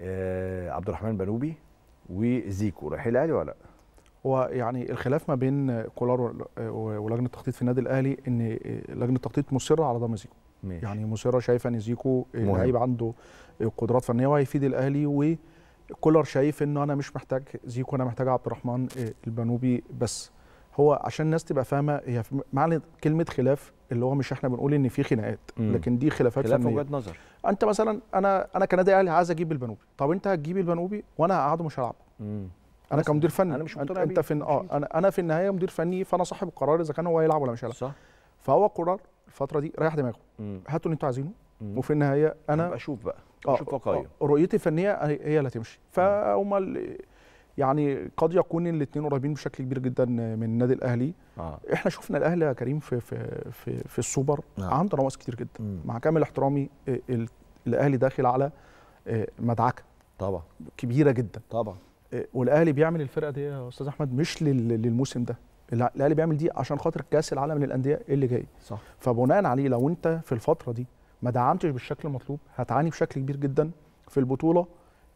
آه، عبد الرحمن بنوبي وزيكو رايحين الاهلي ولا لا؟ هو يعني الخلاف ما بين كولار ولجنه التخطيط في النادي الاهلي ان لجنه التخطيط مصره على ضم زيكو ماشي. يعني مصره شايفه ان زيكو لعيب عنده قدرات فنيه وهيفيد الاهلي و كولر شايف انه انا مش محتاج زيكو انا محتاج عبد الرحمن آه، البنوبي بس هو عشان الناس تبقى فاهمه هي معنى كلمه خلاف اللي هو مش احنا بنقول ان في خناقات لكن دي خلافات خلاف وجهه نظر انت مثلا انا انا كنادي اهلي عايز اجيب البنوبي طب انت هتجيب البنوبي وانا هقعده مش هلعبه انا كمدير فني انا مش مقتنع انت في اه انا انا في النهايه مدير فني فانا صاحب القرار اذا كان هو هيلعب ولا مش هيلعب صح فهو قرار الفتره دي ريح دماغه هاتوا اللي انتوا عايزينه وفي النهايه انا اشوف بقى آه، اشوف آه رؤيتي الفنيه هي اللي هتمشي فهم يعني قد يكون الاثنين قريبين بشكل كبير جدا من النادي الاهلي آه. احنا شفنا الاهلي يا كريم في في في, في السوبر آه. عنده نواقص كتير جدا مم. مع كامل احترامي آه، الاهلي داخل على آه، مدعكه طبعا كبيره جدا طبعا آه، والاهلي بيعمل الفرقه دي يا استاذ احمد مش للموسم ده الاهلي بيعمل دي عشان خاطر كاس العالم للانديه اللي جاي صح فبناء عليه لو انت في الفتره دي ما دعمتش بالشكل المطلوب هتعاني بشكل كبير جدا في البطوله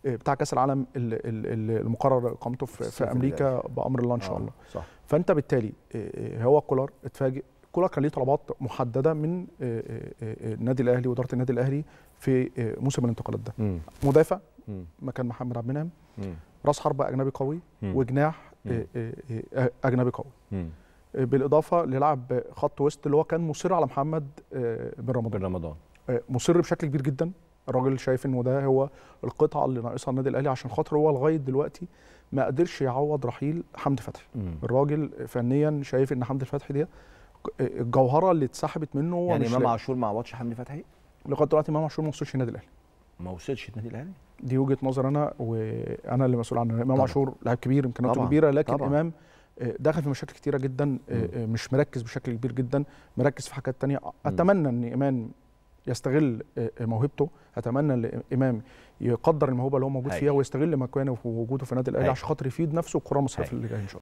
آه، بتاع كاس العالم المقرر اقامته في في امريكا بامر الله آه، ان شاء الله صح. فانت بالتالي آه، هو كولر اتفاجئ كولر كان ليه طلبات محدده من النادي الاهلي واداره النادي الاهلي في موسم الانتقالات ده م. مدافع مكان محمد عبد المنعم راس حربه اجنبي قوي م. وجناح اجنبي قوي بالاضافه للاعب خط وسط اللي هو كان مصر على محمد بن رمضان بن رمضان مصر بشكل كبير جدا الراجل شايف انه ده هو القطعه اللي ناقصها النادي الاهلي عشان خاطر هو لغايه دلوقتي ما قدرش يعوض رحيل حمدي فتحي الراجل فنيا شايف ان حمدي فتحي دي الجوهره اللي اتسحبت منه يعني امام عاشور ما عوضش حمدي فتحي لغايه دلوقتي امام عاشور ما وصلش النادي الاهلي ما وصلش النادي الاهلي دي وجهه نظر انا وانا اللي مسؤول عنها امام عاشور لاعب كبير امكانياته كبيره لكن طبعًا. امام آه، دخل في مشاكل كتيره جدا آه، آه، مش مركز بشكل كبير جدا مركز في حاجات تانية اتمنى ان امام يستغل آه، آه، موهبته اتمنى ان امام يقدر الموهبه اللي هو موجود فيها ويستغل مكانه ووجوده في النادي الاهلي عشان خاطر يفيد نفسه الكره المصريه في اللي جايه ان شاء الله